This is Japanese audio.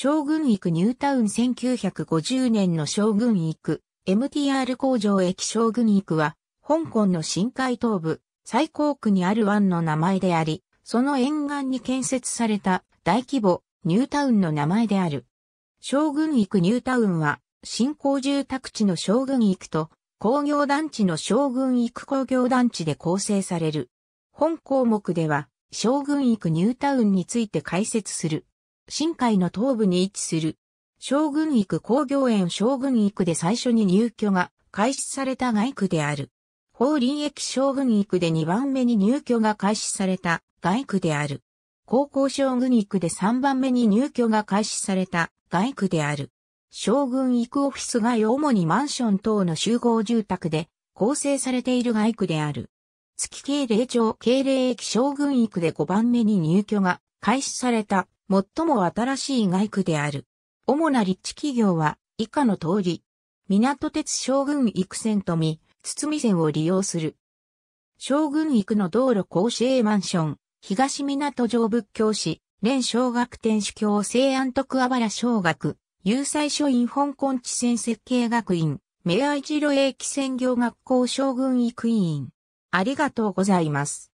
将軍育ニュータウン1950年の将軍育 MTR 工場駅将軍育は、香港の深海東部、最高区にある湾の名前であり、その沿岸に建設された大規模ニュータウンの名前である。将軍育ニュータウンは、新興住宅地の将軍育と工業団地の将軍育工業団地で構成される。本項目では、将軍育ニュータウンについて解説する。深海の東部に位置する。将軍育工業園将軍育で最初に入居が開始された外区である。法林駅将軍育で2番目に入居が開始された外区である。高校将軍育で3番目に入居が開始された外区である。将軍育オフィス街主にマンション等の集合住宅で構成されている外区である。月経霊町敬礼駅将軍育で5番目に入居が開始された最も新しい外区である。主な立地企業は、以下の通り、港鉄将軍育線富、堤線を利用する。将軍育の道路甲子園マンション、東港上仏教市、連小学天主教西安徳阿原小学、有才書院香港地線設計学院、明愛寺路駅専業学校将軍育委員。ありがとうございます。